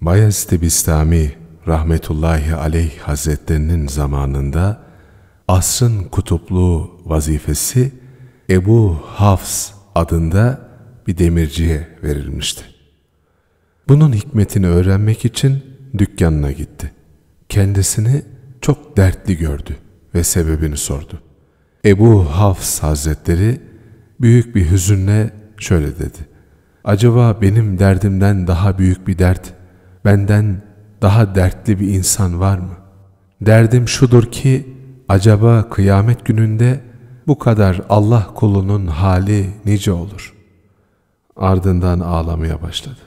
bayezid Bistami rahmetullahi aleyh hazretlerinin zamanında asrın kutuplu vazifesi Ebu Hafs adında bir demirciye verilmişti. Bunun hikmetini öğrenmek için dükkanına gitti. Kendisini çok dertli gördü ve sebebini sordu. Ebu Hafs hazretleri büyük bir hüzünle şöyle dedi. Acaba benim derdimden daha büyük bir dert benden daha dertli bir insan var mı? Derdim şudur ki acaba kıyamet gününde bu kadar Allah kulunun hali nice olur? Ardından ağlamaya başladı.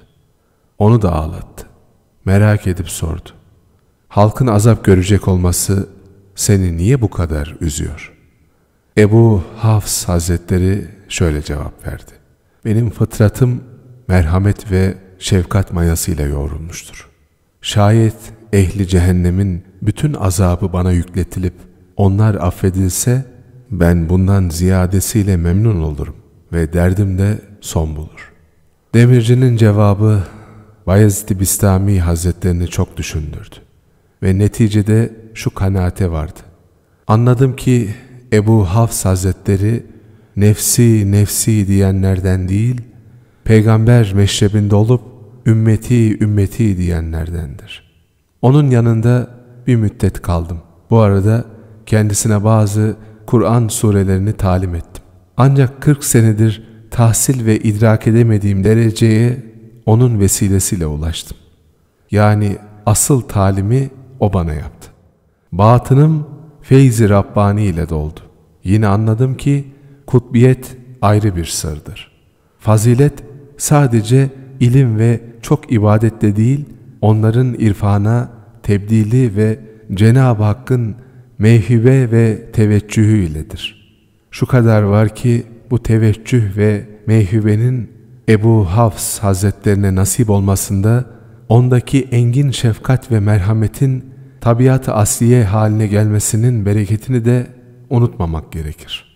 Onu da ağlattı. Merak edip sordu. Halkın azap görecek olması seni niye bu kadar üzüyor? Ebu Hafs Hazretleri şöyle cevap verdi. Benim fıtratım merhamet ve şefkat mayasıyla yoğrulmuştur. Şayet ehli cehennemin bütün azabı bana yükletilip onlar affedilse ben bundan ziyadesiyle memnun olurum ve derdim de son bulur. Demircinin cevabı bayezid Bistami Hazretlerini çok düşündürdü ve neticede şu kanaate vardı. Anladım ki Ebu Hafs Hazretleri nefsi nefsi diyenlerden değil, peygamber meşrebinde olup ümmeti ümmeti diyenlerdendir. Onun yanında bir müddet kaldım. Bu arada kendisine bazı Kur'an surelerini talim ettim. Ancak 40 senedir tahsil ve idrak edemediğim dereceye onun vesilesiyle ulaştım. Yani asıl talimi o bana yaptı. Batınım feyzi Rabbani ile doldu. Yine anladım ki kutbiyet ayrı bir sırdır. Fazilet sadece ilim ve çok ibadetle değil, onların irfana, tebdili ve Cenab-ı Hakk'ın meyhibe ve teveccühü iledir. Şu kadar var ki bu teveccüh ve meyhibenin Ebu Hafs Hazretlerine nasip olmasında ondaki engin şefkat ve merhametin tabiat-ı asliye haline gelmesinin bereketini de unutmamak gerekir.''